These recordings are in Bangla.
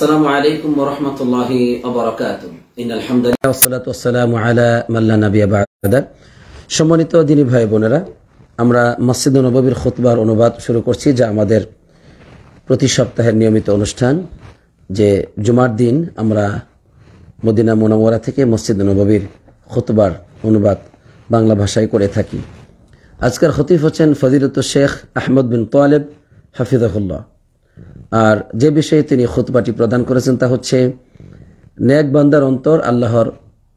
সম্মানিত দিনী ভাই বোনেরা আমরা মসজিদ নববীর খুতবার অনুবাদ শুরু করছি যা আমাদের প্রতি সপ্তাহের নিয়মিত অনুষ্ঠান যে জুমার দিন আমরা মদিনা মোনামোরা থেকে মসজিদ নববীর খুতবার অনুবাদ বাংলা ভাষায় করে থাকি আজকের খতিফ হচ্ছেন ফজিলত শেখ আহমদ বিন তোয়ালেব হাফিজাহুল্লাহ আর যে বিষয়ে তিনি খুতবাটি প্রদান করেছেন তা হচ্ছে নেক বান্দার অন্তর আল্লাহর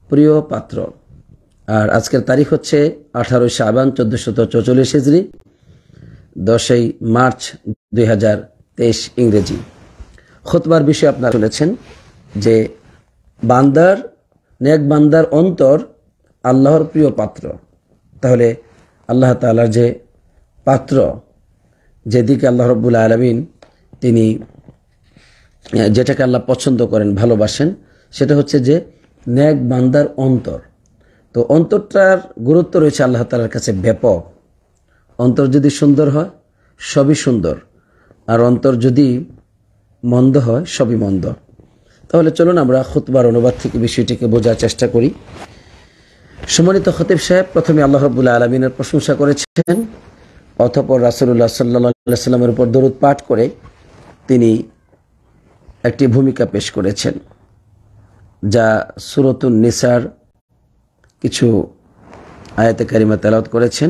প্রিয় পাত্র আর আজকের তারিখ হচ্ছে আঠারোই শাহবান চোদ্দশত চৌচল্লিশ হিজড়ি দশই মার্চ দুই ইংরেজি খুতবার বিষয়ে আপনারা শুনেছেন যে বান্দার নেক বান্দার অন্তর আল্লাহর প্রিয় পাত্র তাহলে আল্লাহ তালার যে পাত্র যেদিকে আল্লাহ রব্বুল আলমিন তিনি যেটাকে আল্লাহ পছন্দ করেন ভালোবাসেন সেটা হচ্ছে যে ন্যাক বান্দার অন্তর তো অন্তরটার গুরুত্ব রয়েছে আল্লাহ তালার কাছে ব্যাপক অন্তর যদি সুন্দর হয় সবই সুন্দর আর অন্তর যদি মন্দ হয় সবই মন্দ তাহলে চলুন আমরা খুতবার অনুবাদ থেকে বিষয়টিকে বোঝার চেষ্টা করি সম্মানিত খতিব সাহেব প্রথমে আল্লাহ রবুল্লা আলমিনের প্রশংসা করেছেন অথপর রাসুল্লাহ সাল্লা সাল্লামের উপর দরুদ পাঠ করে তিনি একটি ভূমিকা পেশ করেছেন যা সুরতুন নিসার কিছু আয়াতে কারিমা করেছেন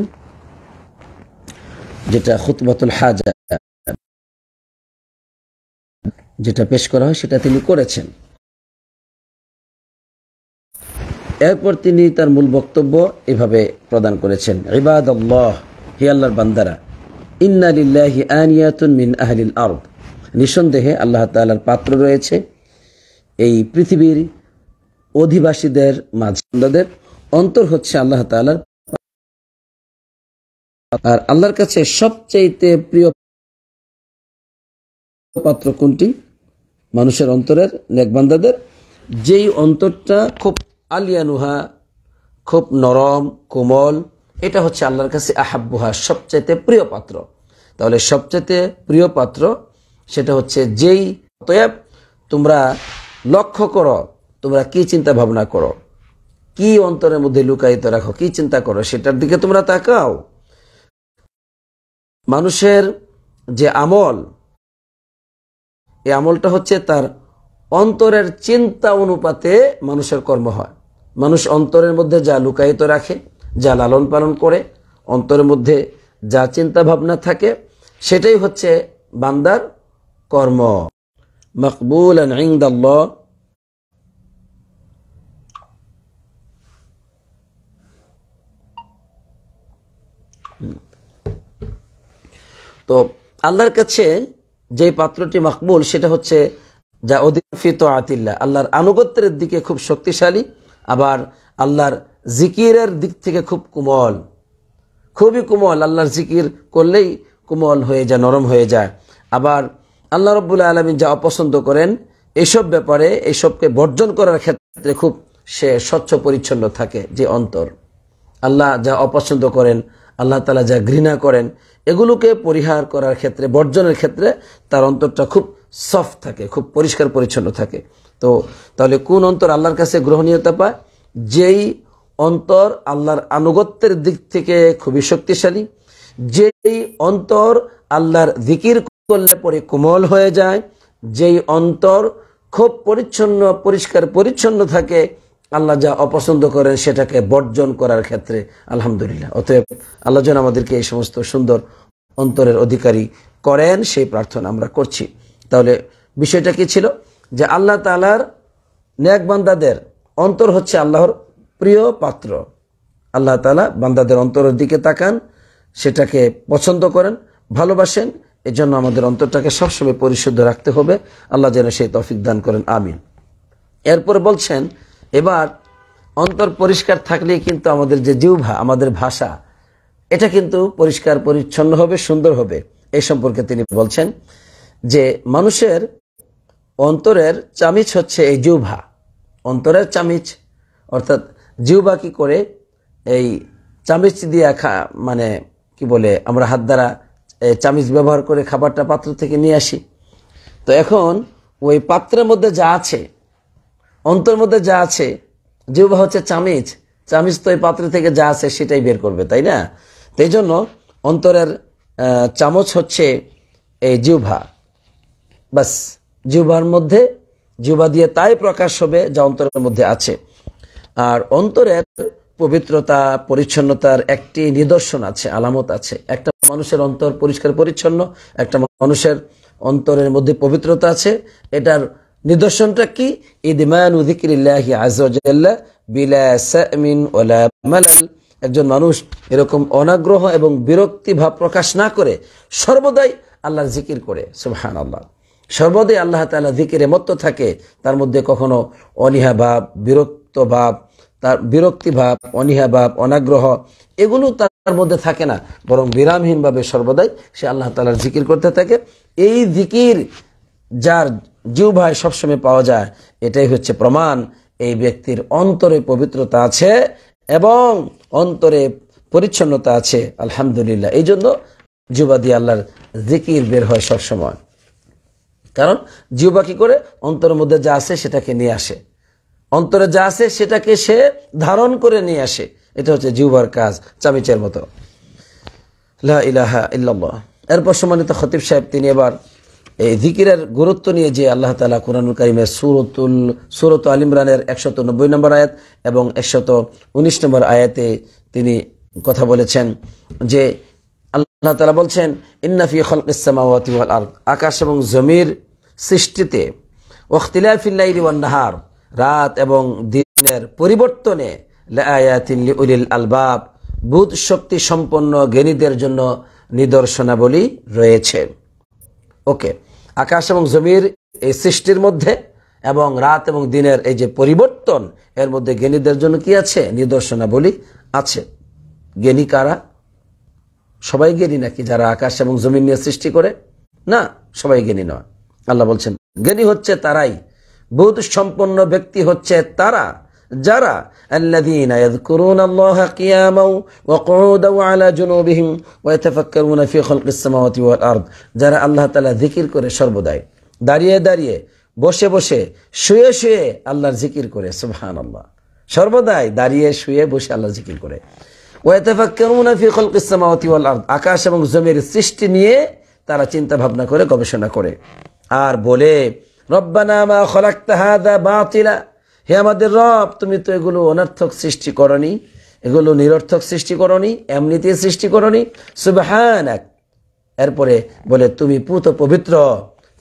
যেটা খুতবাতুল হাজা যেটা পেশ করা হয় সেটা তিনি করেছেন এরপর তিনি তার মূল বক্তব্য এভাবে প্রদান করেছেন ইবাদ আল্লাহ হিয়াল্লার বান্দারা ইন্না লিল্লাহি আনিয়াতুন মিন আহলিল আরদ নিঃসন্দেহে আল্লাহ তাল্লার পাত্র রয়েছে এই পৃথিবীর অধিবাসীদের মাঝাদের অন্তর হচ্ছে আল্লাহ তাল্লার আর আল্লাহর কাছে সবচাইতে প্রিয় পাত্র কোনটি মানুষের অন্তরের নেকবান্দাদের যেই অন্তরটা খুব আলিয়ানুহা খুব নরম কোমল এটা হচ্ছে আল্লাহর কাছে আহাব্বুহা সবচাইতে প্রিয় পাত্র তাহলে সবচাইতে প্রিয় পাত্র সেটা হচ্ছে যেই অতএব তোমরা লক্ষ্য করো তোমরা কি চিন্তা ভাবনা করো কি অন্তরের মধ্যে লুকায়িত রাখো কি চিন্তা করো সেটার দিকে তোমরা তাকাও মানুষের যে আমল এই আমলটা হচ্ছে তার অন্তরের চিন্তা অনুপাতে মানুষের কর্ম হয় মানুষ অন্তরের মধ্যে যা লুকায়িত রাখে যা লালন পালন করে অন্তরের মধ্যে যা চিন্তা ভাবনা থাকে সেটাই হচ্ছে বান্দার কর্ম মকবুল তো আল্লাহর কাছে যে পাত্রটি মকবুল সেটা হচ্ছে যা অধিফিত আতিল্লা আল্লাহর আনুগত্যের দিকে খুব শক্তিশালী আবার আল্লাহর জিকিরের দিক থেকে খুব কোমল খুবই কোমল আল্লাহর জিকির করলেই কোমল হয়ে যায় নরম হয়ে যায় আবার আল্লাহ রব্বুল আলমী যা অপছন্দ করেন এসব ব্যাপারে এসবকে বর্জন করার ক্ষেত্রে খুব সে স্বচ্ছ পরিচ্ছন্ন থাকে যে অন্তর আল্লাহ যা অপছন্দ করেন আল্লাহ তালা যা ঘৃণা করেন এগুলোকে পরিহার করার ক্ষেত্রে বর্জনের ক্ষেত্রে তার অন্তরটা খুব সফট থাকে খুব পরিষ্কার পরিচ্ছন্ন থাকে তো তাহলে কোন অন্তর আল্লাহর কাছে গ্রহণীয়তা পায় যেই অন্তর আল্লাহর আনুগত্যের দিক থেকে খুবই শক্তিশালী যেই অন্তর আল্লাহর দিকির করলে পরে কোমল হয়ে যায় যেই অন্তর খুব পরিচ্ছন্ন পরিষ্কার পরিচ্ছন্ন থাকে আল্লাহ যা অপছন্দ করেন সেটাকে বর্জন করার ক্ষেত্রে আলহামদুলিল্লাহ অতএব আল্লাহ যেন আমাদেরকে এই সমস্ত সুন্দর অন্তরের অধিকারী করেন সেই প্রার্থনা আমরা করছি তাহলে বিষয়টা কি ছিল যে আল্লাহ তালার ন্যাকবান্দাদের বান্দাদের অন্তর হচ্ছে আল্লাহর প্রিয় পাত্র আল্লাহ তালা বান্দাদের অন্তরের দিকে তাকান সেটাকে পছন্দ করেন ভালোবাসেন এজন্য আমাদের অন্তরটাকে সবসময় পরিশুদ্ধ রাখতে হবে আল্লাহ যেন সেই তফিক দান করেন আমিন এরপরে বলছেন এবার অন্তর পরিষ্কার থাকলে কিন্তু আমাদের যে জিহ্বা আমাদের ভাষা এটা কিন্তু পরিষ্কার পরিচ্ছন্ন হবে সুন্দর হবে এই সম্পর্কে তিনি বলছেন যে মানুষের অন্তরের চামিচ হচ্ছে এই জিহ্বা অন্তরের চামিচ অর্থাৎ জিহ্বা কি করে এই চামিচ দিয়ে মানে কি বলে আমরা হাত দ্বারা চামিচ ব্যবহার করে খাবারটা পাত্র থেকে নিয়ে আসি তো এখন ওই পাত্রের মধ্যে যা আছে অন্তর মধ্যে যা আছে জিহ্বা হচ্ছে চামিচ চামিচ তো ওই পাত্র থেকে যা আছে সেটাই বের করবে তাই না তাই জন্য অন্তরের চামচ হচ্ছে এই জিহ্বা বাস জিহ্বার মধ্যে জিহ্বা দিয়ে তাই প্রকাশ হবে যা অন্তরের মধ্যে আছে আর অন্তরের পবিত্রতা পরিচ্ছন্নতার একটি নিদর্শন আছে আলামত আছে একটা মানুষের অন্তর পরিষ্কার পরিচ্ছন্ন একটা মানুষের অন্তরের মধ্যে পবিত্রতা আছে এটার নিদর্শনটা কি ইদমান উদিকিল্লাহি আজাল্লা বিলাসমিন একজন মানুষ এরকম অনাগ্রহ এবং বিরক্তি ভাব প্রকাশ না করে সর্বদাই আল্লাহর জিকির করে সুবহান আল্লাহ সর্বদাই আল্লাহ তালা জিকিরে মত্ত থাকে তার মধ্যে কখনো অনীহা ভাব বিরক্ত ভাব তার বিরক্তিভাব ভাব অনাগ্রহ এগুলো তার মধ্যে থাকে না বরং বিরামহীনভাবে সর্বদাই সে আল্লাহ তালার জিকির করতে থাকে এই জিকির যার জিহ্বায় সবসময় পাওয়া যায় এটাই হচ্ছে প্রমাণ এই ব্যক্তির অন্তরে পবিত্রতা আছে এবং অন্তরে পরিচ্ছন্নতা আছে আলহামদুলিল্লাহ এই জন্য জিউবাদি আল্লাহর জিকির বের হয় সবসময় কারণ জিহ্বা কি করে অন্তরের মধ্যে যা আছে সেটাকে নিয়ে আসে অন্তরে যা আছে সেটাকে সে ধারণ করে নিয়ে আসে এটা হচ্ছে জিউবার কাজ চামিচের মতো ইলাহা এরপর সম্মানিত খতিব সাহেব তিনি এবার এই জিকিরের গুরুত্ব নিয়ে যে আল্লাহ তালা কোরআনুল করিমের সুরতুল সুরত আলিমরানের একশত নব্বই নম্বর আয়াত এবং একশত উনিশ নম্বর আয়াতে তিনি কথা বলেছেন যে আল্লাহ তালা বলছেন ইন্নাফি খলক ইসামাওয়াতি আকাশ এবং জমির সৃষ্টিতে ওখতিলাফিল্লাইরি ওয়ান্নাহার রাত এবং দিনের পরিবর্তনে উলিল আলবাব বুধ শক্তি সম্পন্ন জ্ঞানীদের জন্য নিদর্শনাবলী রয়েছে ওকে আকাশ এবং জমির এই সৃষ্টির মধ্যে এবং রাত এবং দিনের এই যে পরিবর্তন এর মধ্যে জ্ঞানীদের জন্য কি আছে নিদর্শনাবলী আছে জ্ঞানী কারা সবাই জ্ঞানী নাকি যারা আকাশ এবং জমিন নিয়ে সৃষ্টি করে না সবাই জ্ঞানী নয় আল্লাহ বলছেন জ্ঞানী হচ্ছে তারাই বোধ সম্পন্ন ব্যক্তি হচ্ছে তারা যারা الذين يذكرون الله قياما وقعودا وعلى جنوبهم ويتفكرون في خلق السماوات والارض যারা আল্লাহ তাআলা জিকির করে সর্বদাই দাঁড়িয়ে দাঁড়িয়ে বসে বসে শুয়ে শুয়ে আল্লাহর জিকির করে সুবহানাল্লাহ সর্বদাই দাঁড়িয়ে শুয়ে বসে আল্লাহ জিকির করে ওয়াতাফাক্কারুন ফি খলক السماوات والارض আকাশ এবং জমির সৃষ্টি নিয়ে তারা চিন্তা ভাবনা করে গবেষণা করে আর বলে রব্বানা মা খলাক্তা হাদা বাতিলা হে আমাদের রব তুমি তো এগুলো অনর্থক সৃষ্টি করনি এগুলো নিরর্থক সৃষ্টি করনি এমনিতে সৃষ্টি করনি সুবাহান এরপরে বলে তুমি পুত পবিত্র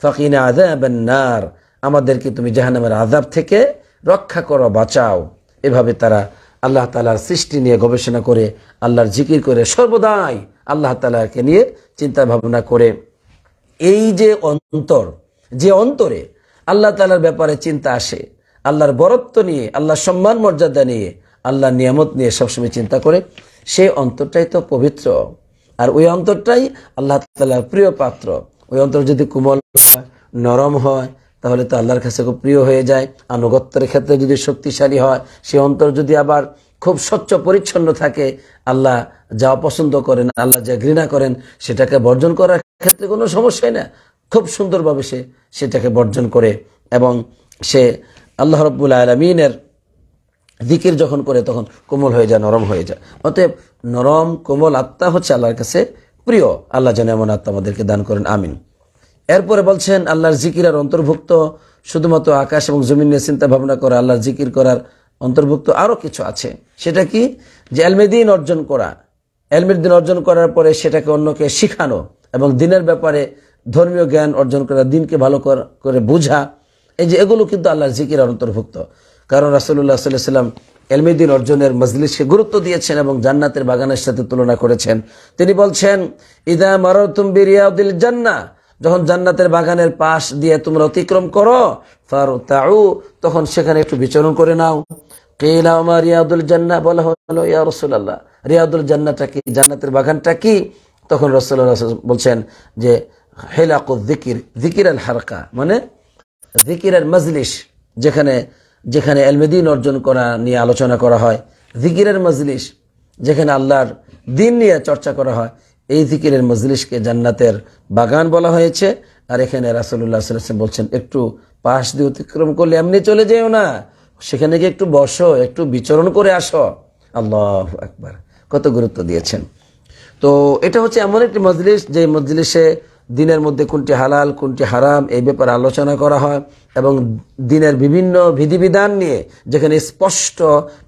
ফকিনা আজাব নার আমাদেরকে তুমি জাহানামের আজাব থেকে রক্ষা করো বাঁচাও এভাবে তারা আল্লাহ তালার সৃষ্টি নিয়ে গবেষণা করে আল্লাহর জিকির করে সর্বদাই আল্লাহ তালাকে নিয়ে চিন্তা ভাবনা করে এই যে অন্তর যে অন্তরে আল্লাহ তালার ব্যাপারে চিন্তা আসে আল্লাহর বরত্ব নিয়ে আল্লাহর সম্মান মর্যাদা নিয়ে আল্লাহর নিয়ামত নিয়ে সবসময় চিন্তা করে সেই অন্তরটাই তো পবিত্র আর ওই অন্তরটাই আল্লাহ তালার প্রিয় পাত্র ওই অন্তর যদি কোমল হয় নরম হয় তাহলে তো আল্লাহর কাছে খুব প্রিয় হয়ে যায় আনুগত্যের ক্ষেত্রে যদি শক্তিশালী হয় সে অন্তর যদি আবার খুব স্বচ্ছ পরিচ্ছন্ন থাকে আল্লাহ যা পছন্দ করেন আল্লাহ যা ঘৃণা করেন সেটাকে বর্জন করার ক্ষেত্রে কোনো সমস্যাই না খুব সুন্দরভাবে সে সেটাকে বর্জন করে এবং সে আল্লাহ রব্বুল আলমিনের দিকির যখন করে তখন কোমল হয়ে যায় নরম হয়ে যায় অতএব নরম কোমল আত্মা হচ্ছে আল্লাহর কাছে প্রিয় আল্লাহ যেন এমন আত্মা আমাদেরকে দান করেন আমিন এরপরে বলছেন আল্লাহর জিকির আর অন্তর্ভুক্ত শুধুমাত্র আকাশ এবং জমিন নিয়ে চিন্তা ভাবনা করা আল্লাহর জিকির করার অন্তর্ভুক্ত আরও কিছু আছে সেটা কি যে এলমেদিন অর্জন করা এলমেদিন অর্জন করার পরে সেটাকে অন্যকে শিখানো এবং দিনের ব্যাপারে ধর্মীয় জ্ঞান অর্জন করা দিনকে ভালো করে বোঝা এই যে এগুলো কিন্তু আল্লাহর জিকির অন্তর্ভুক্ত কারণ রাসুল্লাহ সাল্লাহ সাল্লাম এলমিদিন অর্জনের মজলিসকে গুরুত্ব দিয়েছেন এবং জান্নাতের বাগানের সাথে তুলনা করেছেন তিনি বলছেন ইদা মারতুম বিরিয়াউদ্দিল জান্না যখন জান্নাতের বাগানের পাশ দিয়ে তোমরা অতিক্রম করো ফারু তাউ তখন সেখানে একটু বিচরণ করে নাও কেলা আমার রিয়াদুল জান্না বলা হলো ইয়া রসুল্লাহ রিয়াদুল জান্নাটা কি জান্নাতের বাগানটা কি তখন রসুল্লাহ বলছেন যে হেলাকু জিকির জিকির আল হারকা মানে জিকির আল মজলিশ যেখানে যেখানে এলমেদিন অর্জন করা নিয়ে আলোচনা করা হয় জিকিরের মজলিশ যেখানে আল্লাহর দিন নিয়ে চর্চা করা হয় এই জিকিরের মজলিশকে জান্নাতের বাগান বলা হয়েছে আর এখানে রাসুল্লাহ সাল্লাম বলছেন একটু পাশ দিয়ে অতিক্রম করলে এমনি চলে যেও না সেখানে গিয়ে একটু বসো একটু বিচরণ করে আসো আল্লাহ একবার কত গুরুত্ব দিয়েছেন তো এটা হচ্ছে এমন একটি মজলিশ যে মজলিসে দিনের মধ্যে কোনটি হালাল কোনটি হারাম এই ব্যাপারে আলোচনা করা হয় এবং দিনের বিভিন্ন বিধিবিধান নিয়ে যেখানে স্পষ্ট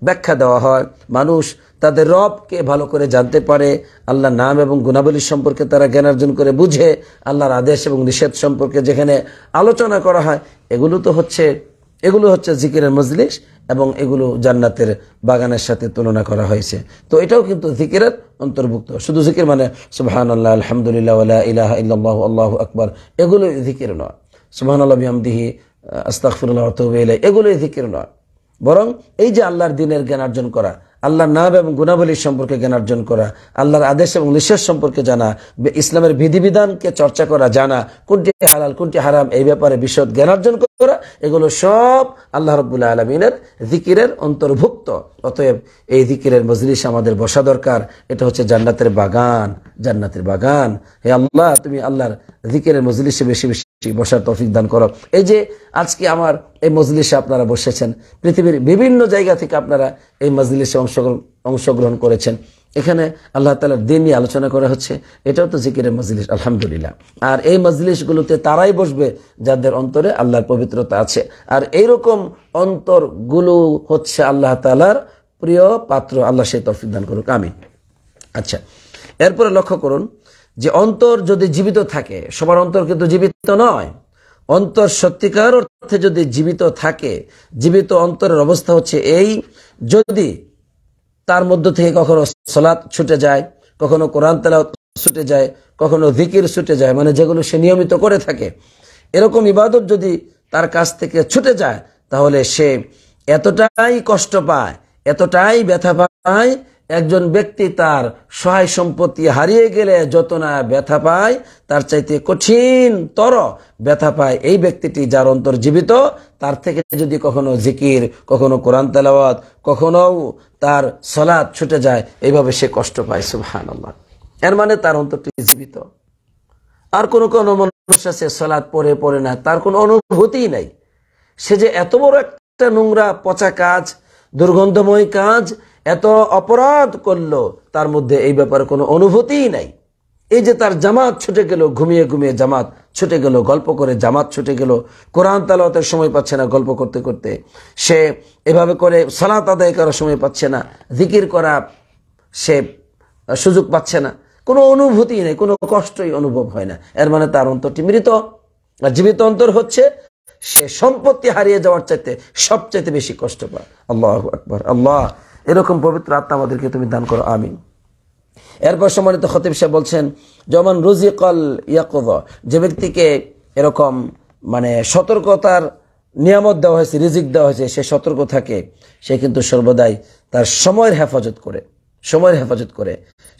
ব্যাখ্যা দেওয়া হয় মানুষ তাদের রবকে ভালো করে জানতে পারে আল্লাহর নাম এবং গুণাবলী সম্পর্কে তারা জ্ঞান অর্জন করে বুঝে আল্লাহর আদেশ এবং নিষেধ সম্পর্কে যেখানে আলোচনা করা হয় এগুলো তো হচ্ছে এগুলো হচ্ছে জিকিরের মজলিস এবং এগুলো জান্নাতের বাগানের সাথে তুলনা করা হয়েছে তো এটাও কিন্তু জিকিরের অন্তর্ভুক্ত শুধু জিকির মানে সুবাহান আল্লাহ আলহামদুলিল্লাহ ইলাহ ইল্লাহ আল্লাহ আকবর এগুলো জিকির নয় সুবাহান আল্লাহ বিহামদিহি আস্তাকফিরুল্লাহ তহবিল এগুলোই জিকির নয় বরং এই যে আল্লাহর দিনের জ্ঞান অর্জন করা আল্লাহর নাম এবং গুণাবলী সম্পর্কে জ্ঞান অর্জন করা আল্লাহর আদেশ এবং নিঃশ্বাস সম্পর্কে জানা ইসলামের বিধিবিধানকে চর্চা করা জানা কোনটি হালাল কোনটি হারাম এই ব্যাপারে বিশদ জ্ঞান অর্জন করা এগুলো সব আল্লাহ রবুল্লা আলমিনের জিকিরের অন্তর্ভুক্ত অতএব এই জিকিরের মজলিস আমাদের বসা দরকার এটা হচ্ছে জান্নাতের বাগান জান্নাতের বাগান হে আল্লাহ তুমি আল্লাহর জিকিরের মজলিসে বেশি বেশি বসার তফিক দান করো এই যে আজকে আমার এই মজলিসে আপনারা বসেছেন পৃথিবীর বিভিন্ন জায়গা থেকে আপনারা এই মজলিসে অংশগ্রহণ অংশগ্রহণ করেছেন এখানে আল্লাহ তালার দিন নিয়ে আলোচনা করা হচ্ছে এটাও তো জিকিরের মজলিস আলহামদুলিল্লাহ আর এই মজলিসগুলোতে তারাই বসবে যাদের অন্তরে আল্লাহর পবিত্রতা আছে আর এইরকম অন্তরগুলো হচ্ছে আল্লাহ তালার প্রিয় পাত্র আল্লাহ সে তফিদান দান করুক আমি আচ্ছা এরপরে লক্ষ্য করুন যে অন্তর যদি জীবিত থাকে সবার অন্তর কিন্তু জীবিত নয় অন্তর সত্যিকার অর্থে যদি জীবিত থাকে জীবিত অন্তরের অবস্থা হচ্ছে এই যদি তার মধ্য থেকে কখনো সলাৎ ছুটে যায় কখনো কোরআন তেলাওত ছুটে যায় কখনো জিকির ছুটে যায় মানে যেগুলো সে নিয়মিত করে থাকে এরকম ইবাদত যদি তার কাছ থেকে ছুটে যায় তাহলে সে এতটাই কষ্ট পায় এতটাই ব্যথা পায় একজন ব্যক্তি তার সহায় সম্পত্তি হারিয়ে গেলে যত না ব্যথা পায় তার চাইতে কঠিন তর ব্যথা পায় এই ব্যক্তিটি যার অন্তর জীবিত তার থেকে যদি কখনো জিকির কখনো কোরআন তেলাওয়াত কখনো তার সলাদ ছুটে যায় এইভাবে সে কষ্ট পায় সুবহান আল্লাহ এর মানে তার অন্তরটি জীবিত আর কোনো কোনো মানুষ আছে সলাদ পরে পড়ে না তার কোনো অনুভূতিই নাই সে যে এত বড় একটা নোংরা পচা কাজ দুর্গন্ধময় কাজ এত অপরাধ করলো তার মধ্যে এই ব্যাপারে কোনো অনুভূতিই নাই এই যে তার জামাত ছুটে গেল ঘুমিয়ে ঘুমিয়ে জামাত ছুটে গেল গল্প করে জামাত ছুটে গেল কোরআন তালাওয়াতের সময় পাচ্ছে না গল্প করতে করতে সে এভাবে করে সালাত আদায় করার সময় পাচ্ছে না জিকির করা সে সুযোগ পাচ্ছে না কোনো অনুভূতি নেই কোনো কষ্টই অনুভব হয় না এর মানে তার অন্তরটি মৃত আর জীবিত অন্তর হচ্ছে সে সম্পত্তি হারিয়ে যাওয়ার চাইতে সবচাইতে বেশি কষ্ট পায় আল্লাহ আকবর আল্লাহ এরকম পবিত্র আত্মা আমাদেরকে তুমি দান করো আমিন এরপর সম্মানিত খতিব সাহেব বলছেন যেমন রুজিকল ইয়াকুব যে ব্যক্তিকে এরকম মানে সতর্কতার নিয়ামত দেওয়া হয়েছে রিজিক দেওয়া হয়েছে সে সতর্ক থাকে সে কিন্তু সর্বদাই তার সময়ের হেফাজত করে সময়ের হেফাজত করে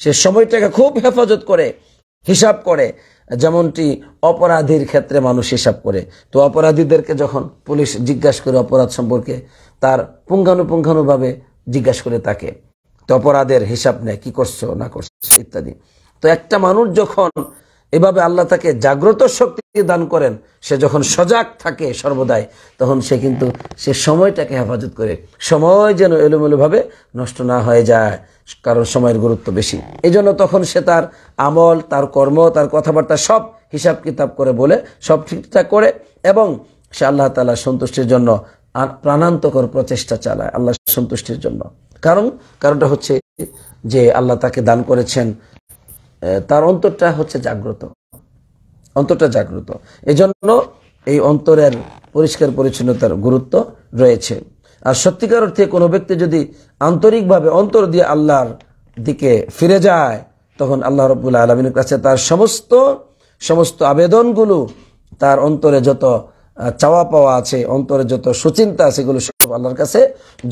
সে সময়টাকে খুব হেফাজত করে হিসাব করে যেমনটি অপরাধীর ক্ষেত্রে মানুষ হিসাব করে তো অপরাধীদেরকে যখন পুলিশ জিজ্ঞাসা করে অপরাধ সম্পর্কে তার পুঙ্খানুপুঙ্খানুভাবে জিজ্ঞাসা করে তাকে তো অপরাধের হিসাব নেয় কি করছো না করছো ইত্যাদি তো একটা মানুষ যখন এভাবে আল্লাহ তাকে জাগ্রত শক্তি দান করেন সে যখন সজাগ থাকে সর্বদাই তখন সে কিন্তু সে সময়টাকে হেফাজত করে সময় যেন এলোমেলোভাবে নষ্ট না হয়ে যায় কারণ সময়ের গুরুত্ব বেশি এই তখন সে তার আমল তার কর্ম তার কথাবার্তা সব হিসাব কিতাব করে বলে সব ঠিকঠাক করে এবং সে আল্লাহ তালা সন্তুষ্টির জন্য আর প্রাণান্তকর প্রচেষ্টা চালায় আল্লাহ সন্তুষ্টির জন্য কারণ কারণটা হচ্ছে যে আল্লাহ তাকে দান করেছেন তার অন্তরটা হচ্ছে জাগ্রত অন্তরটা জাগ্রত এজন্য এই অন্তরের পরিষ্কার পরিচ্ছন্নতার গুরুত্ব রয়েছে আর সত্যিকার অর্থে কোনো ব্যক্তি যদি আন্তরিকভাবে অন্তর দিয়ে আল্লাহর দিকে ফিরে যায় তখন আল্লাহ রবুল্লা আলমিনের কাছে তার সমস্ত সমস্ত আবেদনগুলো তার অন্তরে যত চাওয়া পাওয়া আছে অন্তরে যত সুচিন্তা আছে এগুলো সব আল্লাহর কাছে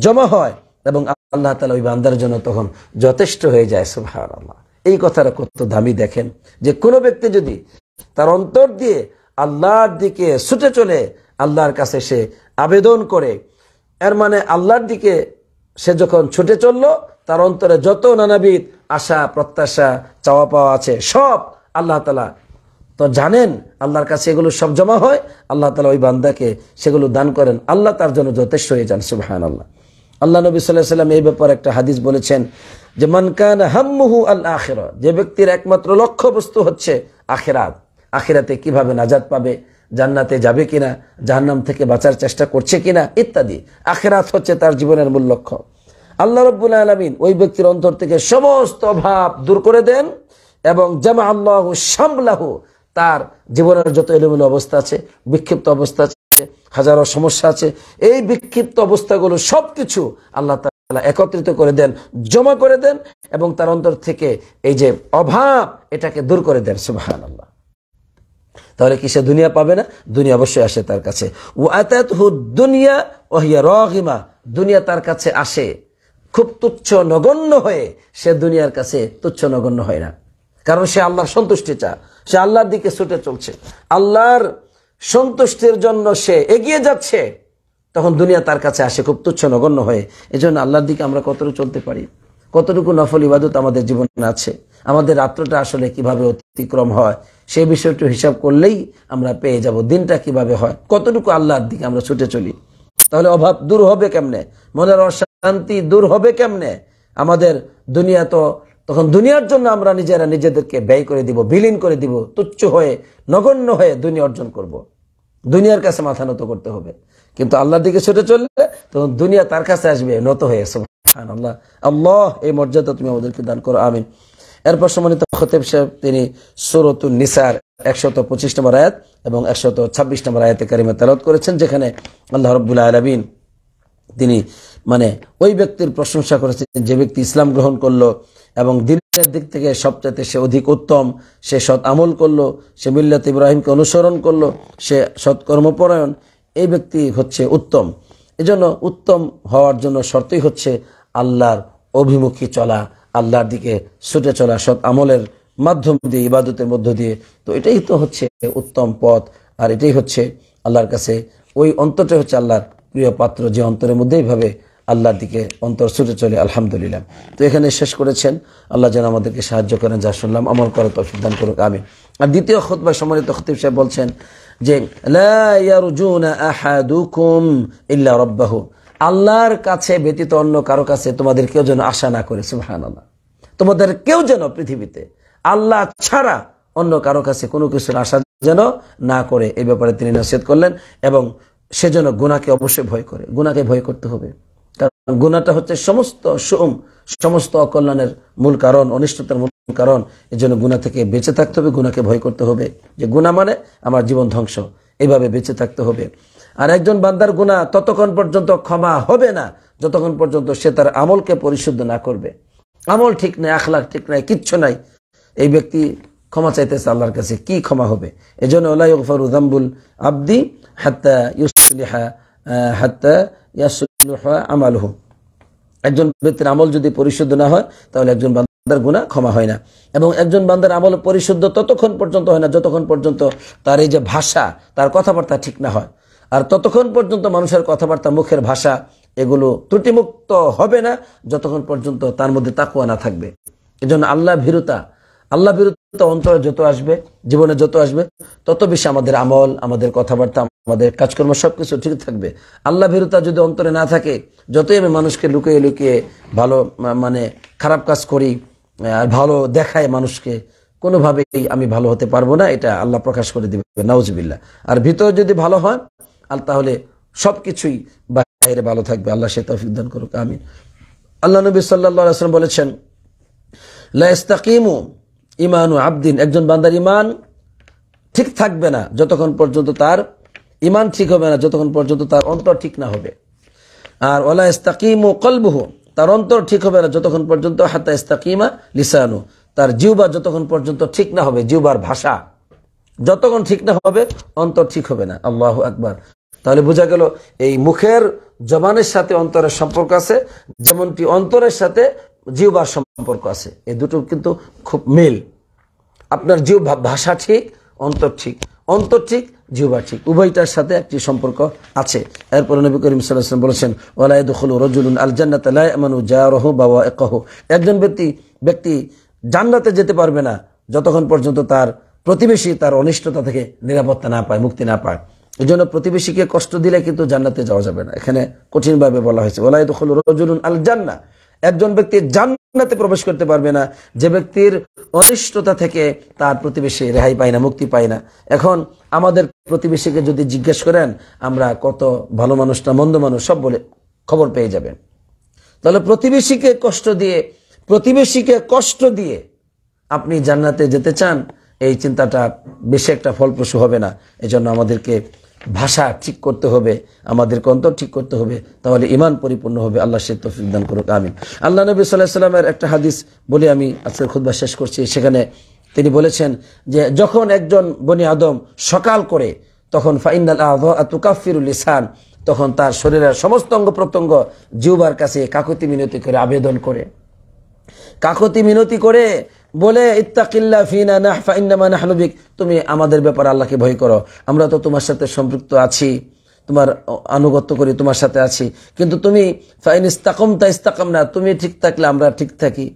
জমা হয় এবং আল্লাহ তালা ওই বান্দার জন্য তখন যথেষ্ট হয়ে যায় সুভার আল্লাহ এই কথাটা কত দামি দেখেন যে কোনো ব্যক্তি যদি তার অন্তর দিয়ে আল্লাহর দিকে ছুটে চলে আল্লাহর কাছে সে আবেদন করে এর মানে আল্লাহর দিকে সে যখন ছুটে চলল তার অন্তরে যত নানাবিধ আশা প্রত্যাশা চাওয়া পাওয়া আছে সব আল্লাহ তালা তো জানেন আল্লাহর কাছে এগুলো সব জমা হয় আল্লাহ তালা ওই বান্দাকে সেগুলো দান করেন আল্লাহ তার জন্য যথেষ্ট হয়ে যান সুবাহান আল্লাহ আল্লাহ নবী সাল্লাহ সাল্লাম এই ব্যাপারে একটা হাদিস বলেছেন যে মানকান হাম্মুহু আল্লাহ আখের যে ব্যক্তির একমাত্র লক্ষ্যবস্তু হচ্ছে আখেরাত আখেরাতে কিভাবে নাজাদ পাবে জান্নাতে যাবে কিনা জাহান্নাম থেকে বাঁচার চেষ্টা করছে কিনা ইত্যাদি আখেরাত হচ্ছে তার জীবনের মূল লক্ষ্য আল্লাহ রব্বুল আলমিন ওই ব্যক্তির অন্তর থেকে সমস্ত ভাব দূর করে দেন এবং জামা আল্লাহ সামলাহু তার জীবনের যত এলোমেলো অবস্থা আছে বিক্ষিপ্ত অবস্থা আছে হাজারো সমস্যা আছে এই বিক্ষিপ্ত অবস্থাগুলো সব কিছু আল্লাহ তালা একত্রিত করে দেন জমা করে দেন এবং তার অন্তর থেকে এই যে অভাব এটাকে দূর করে দেন সুবাহান আল্লাহ তাহলে কি সে দুনিয়া পাবে না দুনিয়া অবশ্যই আসে তার কাছে ও আতাত হু দুনিয়া ওহিয়া রহিমা দুনিয়া তার কাছে আসে খুব তুচ্ছ নগণ্য হয়ে সে দুনিয়ার কাছে তুচ্ছ নগণ্য হয় না কারণ সে আল্লাহর সন্তুষ্টি চা সে আল্লাহর দিকে ছুটে চলছে আল্লাহর সন্তুষ্টির জন্য সে এগিয়ে যাচ্ছে তখন দুনিয়া তার কাছে আসে খুব তুচ্ছ নগণ্য হয়ে জন্য আল্লাহর দিকে আমরা কতটুকু চলতে পারি কতটুকু নফল ইবাদত আমাদের জীবনে আছে আমাদের রাত্রটা আসলে কিভাবে অতিক্রম হয় সেই বিষয়টি হিসাব করলেই আমরা পেয়ে যাব দিনটা কিভাবে হয় কতটুকু আল্লাহর দিকে আমরা ছুটে চলি তাহলে অভাব দূর হবে কেমনে মনের অশান্তি দূর হবে কেমনে আমাদের দুনিয়া তো তখন দুনিয়ার জন্য আমরা নিজেরা নিজেদেরকে ব্যয় করে দিব বিলীন করে দিব তুচ্ছ হয়ে নগণ্য হয়ে দুনিয়া অর্জন করব। দুনিয়ার কাছে মাথা নত করতে হবে কিন্তু আল্লাহর দিকে ছুটে চললে তখন দুনিয়া তার কাছে আসবে নত হয়ে আল্লাহ আল্লাহ এই মর্যাদা তুমি আমাদেরকে দান করো আমিন এরপর সম্মানিত খতেব সাহেব তিনি সুরত নিসার একশত পঁচিশ নম্বর আয়াত এবং একশত ছাব্বিশ নম্বর আয়াতে কারিমা তালাত করেছেন যেখানে আল্লাহ রব্বুল্লা তিনি মানে ওই ব্যক্তির প্রশংসা করেছে যে ব্যক্তি ইসলাম গ্রহণ করলো এবং দিনের দিক থেকে সবচাইতে সে অধিক উত্তম সে সৎ আমল করলো সে মিল্লাত ইব্রাহিমকে অনুসরণ করলো সে সৎ কর্মপরায়ণ এই ব্যক্তি হচ্ছে উত্তম এজন্য উত্তম হওয়ার জন্য শর্তই হচ্ছে আল্লাহর অভিমুখী চলা আল্লাহর দিকে ছুটে চলা সৎ আমলের মাধ্যম দিয়ে ইবাদতের মধ্য দিয়ে তো এটাই তো হচ্ছে উত্তম পথ আর এটাই হচ্ছে আল্লাহর কাছে ওই অন্তরটা হচ্ছে আল্লাহর প্রিয় পাত্র যে অন্তরের মধ্যে এইভাবে আল্লাহর দিকে অন্তর ছুটে চলে আলহামদুলিল্লাহ তো এখানে শেষ করেছেন আল্লাহ যেন আমাদেরকে সাহায্য করেন যা শুনলাম আমল করার তো সিদ্ধান্ত করুক আমি আর দ্বিতীয় খোদবায় সম্মানিত খতিব সাহেব বলছেন যে ইল্লা রব্বাহু আল্লাহর কাছে ব্যতীত অন্য কারো কাছে তোমাদের কেউ যেন আশা না করে সুহান আল্লাহ তোমাদের কেউ যেন পৃথিবীতে আল্লাহ ছাড়া অন্য কারো কাছে কোনো কিছুর আশা যেন না করে এ ব্যাপারে তিনি নসিহত করলেন এবং সেজন্য গুনাকে অবশ্যই ভয় করে গুনাকে ভয় করতে হবে গুণাটা হচ্ছে সমস্ত সোম সমস্ত অকল্যাণের মূল কারণ অনিষ্টতার মূল কারণ এই জন্য গুণা থেকে বেঁচে থাকতে হবে গুণাকে ভয় করতে হবে যে গুণা মানে আমার জীবন ধ্বংস এইভাবে বেঁচে থাকতে হবে আর একজন বান্দার গুণা ততক্ষণ পর্যন্ত ক্ষমা হবে না যতক্ষণ পর্যন্ত সে তার আমলকে পরিশুদ্ধ না করবে আমল ঠিক নাই আখলাখ ঠিক নাই কিচ্ছু নাই এই ব্যক্তি ক্ষমা চাইতেছে আল্লাহর কাছে কি ক্ষমা হবে জন্য ওলাই গফর উদাম্বুল আব্দি হাত্তা ইউসলিহা হাত্তা ইয়াসু হোক একজন ব্যক্তির আমল যদি পরিশুদ্ধ না হয় তাহলে একজন বান্দার গুণা ক্ষমা হয় না এবং একজন বান্দার আমল পরিশুদ্ধ ততক্ষণ পর্যন্ত হয় না যতক্ষণ পর্যন্ত তার এই যে ভাষা তার কথাবার্তা ঠিক না হয় আর ততক্ষণ পর্যন্ত মানুষের কথাবার্তা মুখের ভাষা এগুলো ত্রুটিমুক্ত হবে না যতক্ষণ পর্যন্ত তার মধ্যে তাকুয়া না থাকবে এজন্য আল্লাহ ভীরুতা আল্লাহ বিরুদ্ধে অন্তরে যত আসবে জীবনে যত আসবে তত বেশি আমাদের আমল আমাদের কথাবার্তা আমাদের কাজকর্ম সবকিছু ঠিক থাকবে আল্লাহ বিরুদ্ধা যদি অন্তরে না থাকে যতই আমি মানুষকে লুকিয়ে লুকিয়ে ভালো মানে খারাপ কাজ করি আর ভালো দেখায় মানুষকে কোনোভাবেই আমি ভালো হতে পারবো না এটা আল্লাহ প্রকাশ করে দিবে নাউজবিল্লা আর ভিতরে যদি ভালো হয় আর তাহলে সব কিছুই বাইরে ভালো থাকবে আল্লাহ সে তফিক দান করুক আমি আল্লাহ নবী সাল্লা সাল্লাম বলেছেন লাইস্তাকিমু ইমানু আবদিন একজন বান্দার ইমান ঠিক থাকবে না যতক্ষণ পর্যন্ত তার ইমান ঠিক হবে না যতক্ষণ পর্যন্ত তার অন্তর ঠিক না হবে আর ওলা ইস্তাকিম ও কলবহ তার অন্তর ঠিক হবে না যতক্ষণ পর্যন্ত হাতা ইস্তাকিমা লিসানু তার জিউবা যতক্ষণ পর্যন্ত ঠিক না হবে জিউবার ভাষা যতক্ষণ ঠিক না হবে অন্তর ঠিক হবে না আল্লাহ আকবার তাহলে বোঝা গেল এই মুখের জবানের সাথে অন্তরের সম্পর্ক আছে যেমনটি অন্তরের সাথে জিহ্বার সম্পর্ক আছে এই দুটো কিন্তু খুব মিল আপনার জিহ্ব ভাষা ঠিক অন্তর ঠিক অন্তর ঠিক জিহ্বা ঠিক উভয়টার সাথে একটি সম্পর্ক আছে এরপর নবী করিম সাল্লাম বলেছেন ওলায় দখল রজুলুন আল জান্নাত যা রহ বাবা একহ একজন ব্যক্তি ব্যক্তি জান্নাতে যেতে পারবে না যতক্ষণ পর্যন্ত তার প্রতিবেশী তার অনিষ্টতা থেকে নিরাপত্তা না পায় মুক্তি না পায় এই জন্য প্রতিবেশীকে কষ্ট দিলে কিন্তু জান্নাতে যাওয়া যাবে না এখানে কঠিনভাবে বলা হয়েছে ওলাই দখল রজুলুন আল জান্না একজন ব্যক্তি জান্নাতে প্রবেশ করতে পারবে না যে ব্যক্তির অনিষ্টতা থেকে তার প্রতিবেশী রেহাই পায় না মুক্তি পায় না এখন আমাদের প্রতিবেশীকে যদি জিজ্ঞেস করেন আমরা কত ভালো মানুষ না মন্দ মানুষ সব বলে খবর পেয়ে যাবেন তাহলে প্রতিবেশীকে কষ্ট দিয়ে প্রতিবেশীকে কষ্ট দিয়ে আপনি জান্নাতে যেতে চান এই চিন্তাটা বেশি একটা ফলপ্রসূ হবে না এজন্য আমাদেরকে ভাষা ঠিক করতে হবে আমাদের কন্ত ঠিক করতে হবে তাহলে ইমান পরিপূর্ণ হবে আল্লাহ সে তফিক দান করুক আমিন আল্লাহ নবী সাল্লাহ সাল্লামের একটা হাদিস বলে আমি আজকের খুদ্া শেষ করছি সেখানে তিনি বলেছেন যে যখন একজন বনি আদম সকাল করে তখন ফাইনাল আতুকাফিরুল ইসান তখন তার শরীরের সমস্ত অঙ্গ প্রত্যঙ্গ জিউবার কাছে কাকতি মিনতি করে আবেদন করে কাকতি মিনতি করে বলে ইত্তাকিল্লা ফিনা নাহফা তুমি আমাদের ব্যাপারে আল্লাহকে ভয় করো আমরা তো তোমার সাথে সম্পৃক্ত আছি তোমার আনুগত্য করি তোমার সাথে আছি কিন্তু তুমি ফাইন ইস্তাকম তা ইস্তাকম না তুমি ঠিক থাকলে আমরা ঠিক থাকি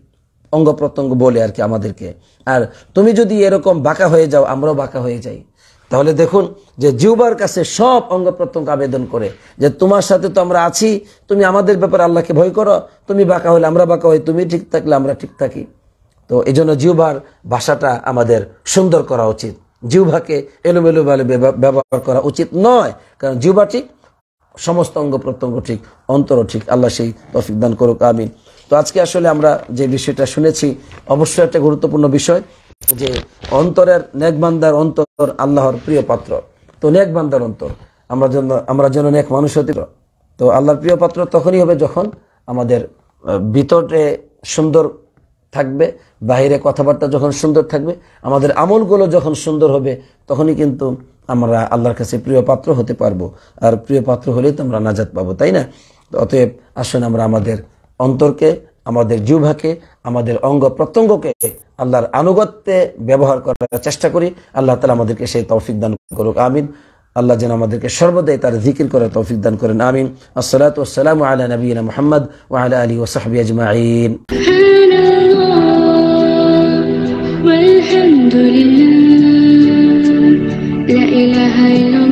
অঙ্গ প্রত্যঙ্গ বলে আর কি আমাদেরকে আর তুমি যদি এরকম বাঁকা হয়ে যাও আমরাও বাঁকা হয়ে যাই তাহলে দেখুন যে জিউবার কাছে সব অঙ্গ প্রত্যঙ্গ আবেদন করে যে তোমার সাথে তো আমরা আছি তুমি আমাদের ব্যাপারে আল্লাহকে ভয় করো তুমি বাঁকা হলে আমরা বাঁকা হই তুমি ঠিক থাকলে আমরা ঠিক থাকি তো এই জন্য জিউভার ভাষাটা আমাদের সুন্দর করা উচিত জিউভাকে এলোমেলোভাবে ব্যবহার করা উচিত নয় কারণ জিউভা ঠিক সমস্ত অঙ্গ প্রত্যঙ্গ ঠিক অন্তরও ঠিক আল্লাহ সেই তফিক দান করুক আমিন তো আজকে আসলে আমরা যে বিষয়টা শুনেছি অবশ্যই একটা গুরুত্বপূর্ণ বিষয় যে অন্তরের নেকবান্দার অন্তর আল্লাহর প্রিয় পাত্র তো নেকবান্দার অন্তর আমরা জন্য আমরা যেন নেক মানুষ হতে তো আল্লাহর প্রিয় পাত্র তখনই হবে যখন আমাদের ভিতরে সুন্দর থাকবে বাহিরে কথাবার্তা যখন সুন্দর থাকবে আমাদের আমলগুলো যখন সুন্দর হবে তখনই কিন্তু আমরা আল্লাহর কাছে প্রিয় পাত্র হতে পারবো আর প্রিয় পাত্র হলেই তো আমরা নাজাত পাবো তাই না অতএব আসুন আমরা আমাদের অন্তরকে আমাদের জিউভাকে আমাদের অঙ্গ প্রত্যঙ্গকে আল্লাহর আনুগত্যে ব্যবহার করার চেষ্টা করি আল্লাহ তালা আমাদেরকে সেই তৌফিক দান করুক আমিন আল্লাহ যেন আমাদেরকে সর্বদাই তার জিকির করার তৌফিক দান করেন আমিন আসসালাত ওসালাম নবীন নবীনা মোহাম্মদ ওয়ালা আলী ওসাহবি আজমাইন الحمد لله لا إله إلا